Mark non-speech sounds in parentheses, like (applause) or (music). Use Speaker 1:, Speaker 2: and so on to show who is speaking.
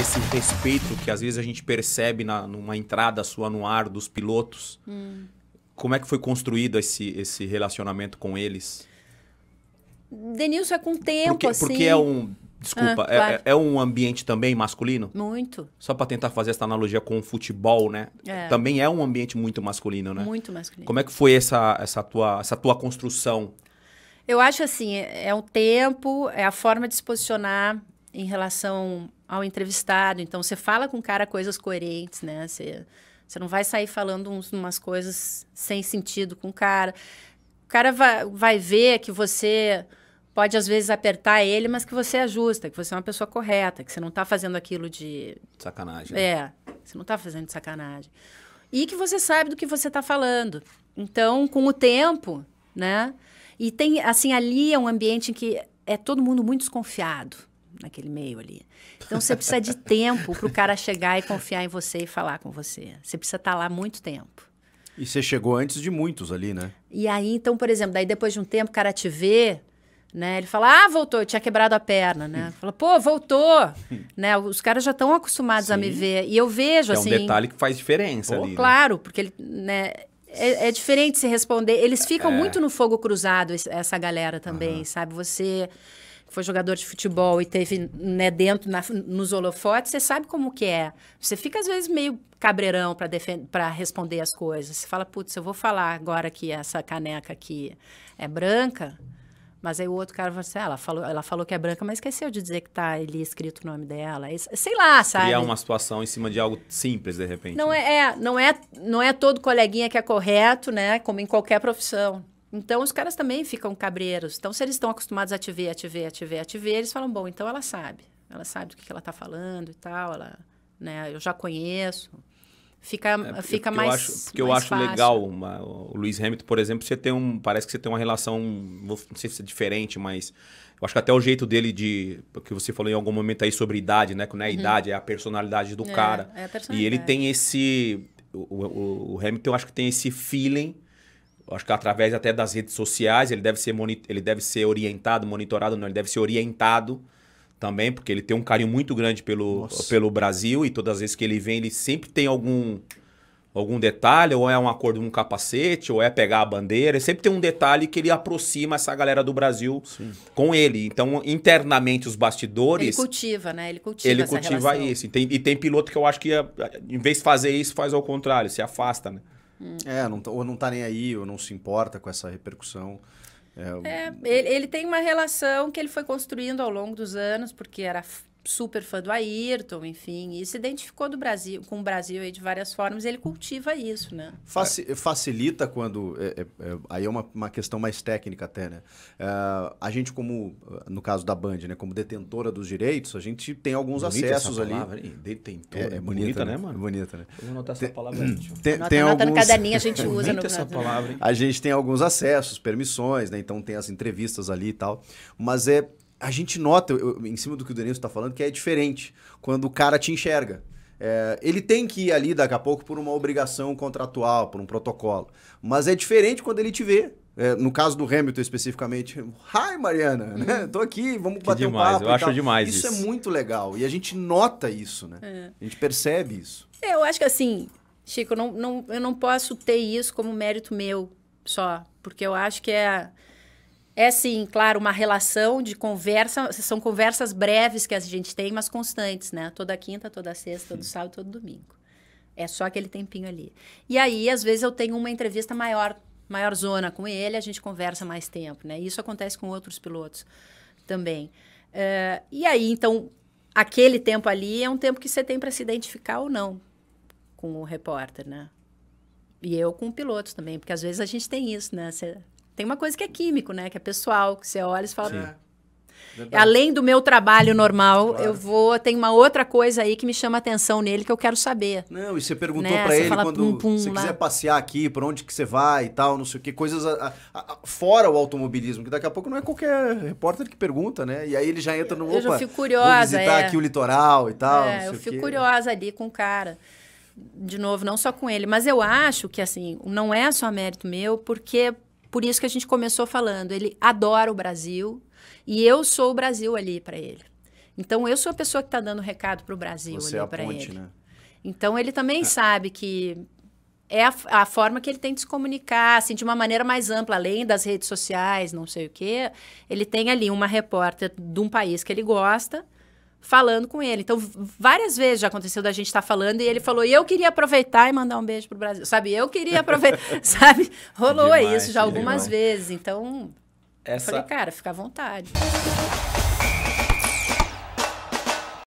Speaker 1: esse respeito que às vezes a gente percebe na, numa entrada sua no ar dos pilotos. Hum. Como é que foi construído esse, esse relacionamento com eles?
Speaker 2: Denilson é com o tempo, porque, assim. Porque é um. Desculpa, ah, é, claro.
Speaker 1: é, é, um ambiente também masculino? Muito. Só para tentar fazer essa analogia com o futebol, né? É. Também é um ambiente muito masculino, né? Muito masculino. Como é que foi essa, essa, tua, essa tua construção?
Speaker 2: Eu acho assim, é, é o tempo, é a forma de se posicionar em relação ao entrevistado. Então, você fala com o cara coisas coerentes, né? Você, você não vai sair falando uns, umas coisas sem sentido com o cara. O cara vai, vai ver que você pode, às vezes, apertar ele, mas que você é justa, que você é uma pessoa correta, que você não está fazendo aquilo de... Sacanagem. Né? É, você não está fazendo de sacanagem. E que você sabe do que você está falando. Então, com o tempo, né? E tem, assim, ali é um ambiente em que é todo mundo muito desconfiado naquele meio ali. Então você precisa de tempo para o cara chegar e confiar em você e falar com você. Você precisa estar tá lá muito tempo.
Speaker 3: E você chegou antes de muitos ali, né?
Speaker 2: E aí, então, por exemplo, daí depois de um tempo o cara te vê, né? Ele fala, ah, voltou, eu tinha quebrado a perna, né? Hum. Fala, pô, voltou, hum. né? Os caras já estão acostumados Sim. a me ver. E eu vejo, é assim... É um detalhe
Speaker 1: que faz diferença pô, ali, né? Claro,
Speaker 2: né? porque ele, né? É, é, diferente se responder. Eles ficam é. muito no fogo cruzado, essa galera também, uhum. sabe? Você foi jogador de futebol e teve né, dentro na, nos holofotes, você sabe como que é. Você fica às vezes meio cabreirão para responder as coisas. Você fala, putz, eu vou falar agora que essa caneca aqui é branca, mas aí o outro cara fala assim, ah, ela, falou, ela falou que é branca, mas esqueceu de dizer que tá ali escrito o nome dela. Sei lá, sabe? é uma
Speaker 1: situação em cima de algo simples, de repente.
Speaker 2: Não, né? É, é, não, é, não é todo coleguinha que é correto, né? Como em qualquer profissão. Então, os caras também ficam cabreiros. Então, se eles estão acostumados a te ver, a te ver, a te ver, a te ver, eles falam, bom, então ela sabe. Ela sabe do que ela está falando e tal, ela, né, eu já conheço. Fica, é porque, fica porque mais eu acho, Porque mais eu acho fácil. legal,
Speaker 1: uma, o Lewis Hamilton, por exemplo, você tem um, parece que você tem uma relação, não sei se é diferente, mas eu acho que até o jeito dele de. Porque você falou em algum momento aí sobre idade, né? Que não é a uhum. idade, é a personalidade do é, cara. É a personalidade. E ele tem esse. O, o, o Hamilton, eu acho que tem esse feeling acho que através até das redes sociais, ele deve ser, ele deve ser orientado, monitorado, não, ele deve ser orientado também, porque ele tem um carinho muito grande pelo, pelo Brasil e todas as vezes que ele vem, ele sempre tem algum, algum detalhe, ou é um acordo com um capacete, ou é pegar a bandeira, ele sempre tem um detalhe que ele aproxima essa galera do Brasil Sim. com ele. Então, internamente, os bastidores... Ele
Speaker 2: cultiva, né? Ele cultiva Ele cultiva relação.
Speaker 1: isso. E tem, e tem piloto que eu acho que, é, em vez de fazer isso, faz ao contrário, se
Speaker 3: afasta, né? É, não, ou não tá nem aí, ou não se importa com essa repercussão. É,
Speaker 2: é ele, ele, tem uma relação que ele foi construindo ao longo dos anos, porque era super fã do Ayrton, enfim, e se identificou do Brasil, com o Brasil aí de várias formas, ele cultiva isso, né?
Speaker 3: Faci facilita quando. É, é, é, aí é uma, uma questão mais técnica até, né? É, a gente, como, no caso da Band, né? Como detentora dos direitos, a gente tem alguns bonita acessos ali. Hein? Detentora. É, é, é bonita, bonita né? né, mano? Bonita, né? Vamos anotar essa palavra aí, Tem, tem tá alguns... no caderninho, a gente usa no essa palavra, hein? A gente tem alguns acessos, permissões, né? Então tem as entrevistas ali e tal. Mas é a gente nota, eu, em cima do que o Denilson está falando, que é diferente quando o cara te enxerga. É, ele tem que ir ali daqui a pouco por uma obrigação contratual, por um protocolo. Mas é diferente quando ele te vê. É, no caso do Hamilton especificamente, hi Mariana, né? Uhum. Tô aqui, vamos que bater demais, um papo. Eu acho demais isso. É isso é muito legal e a gente nota isso, né? É. A gente percebe isso.
Speaker 2: Eu acho que assim, Chico, não, não, eu não posso ter isso como mérito meu só, porque eu acho que é é sim, claro, uma relação de conversa, são conversas breves que a gente tem, mas constantes, né? Toda quinta, toda sexta, todo sábado, todo domingo. É só aquele tempinho ali. E aí, às vezes eu tenho uma entrevista maior, maior zona com ele, a gente conversa mais tempo, né? Isso acontece com outros pilotos também. Uh, e aí, então, aquele tempo ali é um tempo que você tem para se identificar ou não com o repórter, né? E eu com pilotos também, porque às vezes a gente tem isso, né? Você tem uma coisa que é químico, né? Que é pessoal, que você olha e fala. Sim. Ah, é verdade. Além do meu trabalho normal, claro. eu vou. Tem uma outra coisa aí que me chama atenção nele que eu quero saber. Não,
Speaker 3: e você perguntou né? para ele fala, quando pum, pum, você lá. quiser passear aqui, por onde que você vai e tal, não sei o que, coisas a, a, a, fora o automobilismo, que daqui a pouco não é qualquer repórter que pergunta, né? E aí ele já entra no. Eu já fico curiosa. Vou visitar é. aqui o litoral e tal. É, eu fico curiosa
Speaker 2: ali com o cara. De novo, não só com ele, mas eu acho que assim, não é só mérito meu, porque por isso que a gente começou falando, ele adora o Brasil e eu sou o Brasil ali para ele. Então eu sou a pessoa que está dando recado para o Brasil Você ali é para ele. Né? Então ele também é. sabe que é a, a, forma que ele tem de se comunicar, assim, de uma maneira mais ampla, além das redes sociais, não sei o quê. Ele tem ali uma repórter de um país que ele gosta falando com ele. Então, várias vezes já aconteceu da gente estar tá falando e ele falou: e eu queria aproveitar e mandar um beijo pro Brasil. Sabe, eu queria aproveitar. (laughs) (laughs) sabe? Rolou demais, isso já algumas demais. vezes. Então, Essa... falei, cara, fica à vontade.